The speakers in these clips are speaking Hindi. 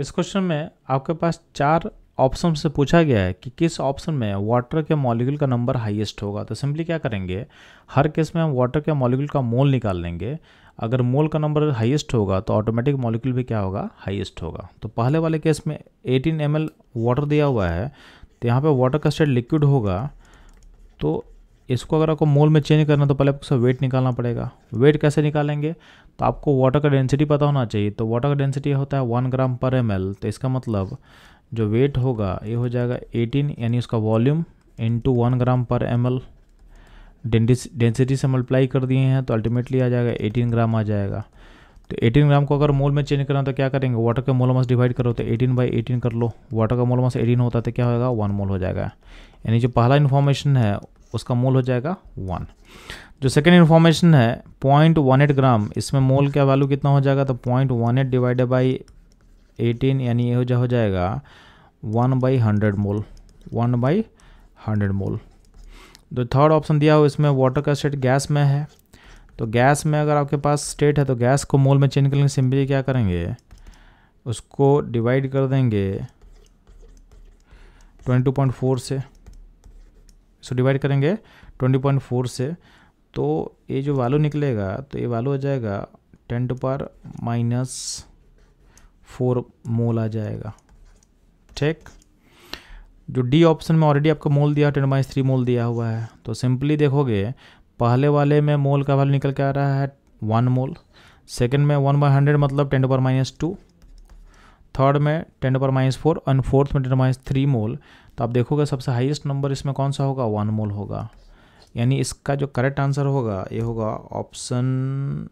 इस क्वेश्चन में आपके पास चार ऑप्शन से पूछा गया है कि किस ऑप्शन में वाटर के मॉलिक्यूल का नंबर हाईएस्ट होगा तो सिंपली क्या करेंगे हर केस में हम वाटर के मॉलिक्यूल का मोल निकाल लेंगे अगर मोल का नंबर हाईएस्ट होगा तो ऑटोमेटिक मॉलिक्यूल भी क्या होगा हाईएस्ट होगा तो पहले वाले केस में 18 एम वाटर दिया हुआ है तो यहाँ पर वाटर का स्टेट लिक्विड होगा तो इसको अगर आपको मोल में चेंज करना तो पहले आपको वेट निकालना पड़ेगा वेट कैसे निकालेंगे तो आपको वाटर का डेंसिटी पता होना चाहिए तो वाटर का डेंसिटी होता है वन ग्राम पर एम तो इसका मतलब जो वेट होगा ये हो जाएगा एटीन यानी उसका वॉल्यूम इंटू वन ग्राम पर एम एल डेंसिटी से मल्टीप्लाई कर दिए हैं तो अल्टीमेटली आ जाएगा एटीन ग्राम आ जाएगा तो 18 ग्राम को अगर मोल में चेंज करना तो क्या करेंगे वाटर का मोल मास डिवाइड करो तो 18 बाई 18 कर लो वाटर का मोल मास 18 होता है तो क्या होगा वन मोल हो जाएगा यानी जो पहला इन्फॉर्मेशन है उसका मोल हो जाएगा वन जो सेकेंड इन्फॉर्मेशन है पॉइंट वन एट ग्राम इसमें मोल का वैल्यू कितना हो जाएगा तो point one eight divided by eighteen यानी ये हो, जा हो जाएगा one by hundred mole one by hundred mole जो थर्ड ऑप्शन दिया हो इसमें वाटर का स्टेट गैस में है तो गैस में अगर आपके पास स्टेट है तो गैस को मोल में चेंज करेंगे सिंपली क्या करेंगे उसको डिवाइड कर देंगे फोर से इसको डिवाइड करेंगे फोर से तो ये जो वालू निकलेगा तो ये वालू आ जाएगा ten to power minus four mole आ जाएगा ठीक जो डी ऑप्शन में ऑलरेडी आपको मोल दिया टेन माइनस थ्री मोल दिया हुआ है तो सिंपली देखोगे पहले वाले में मोल का वैल्यू निकल के आ रहा है वन मोल सेकेंड में वन बाई हंड्रेड मतलब टेन पर माइनस टू थर्ड में टेन पर माइनस फोर एंड फोर्थ में टेन माइनस थ्री मोल तो आप देखोगे सबसे हाईएस्ट नंबर इसमें कौन सा होगा वन मोल होगा यानी इसका जो करेक्ट आंसर होगा ये होगा ऑप्शन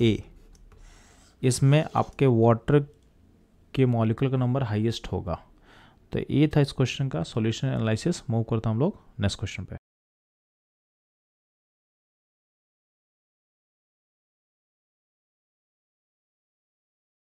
ए इसमें आपके वाटर के मॉलिक्यूल का नंबर हाईएस्ट होगा तो ये था इस क्वेश्चन का सॉल्यूशन एनालिसिस मूव करता हम लोग नेक्स्ट क्वेश्चन पे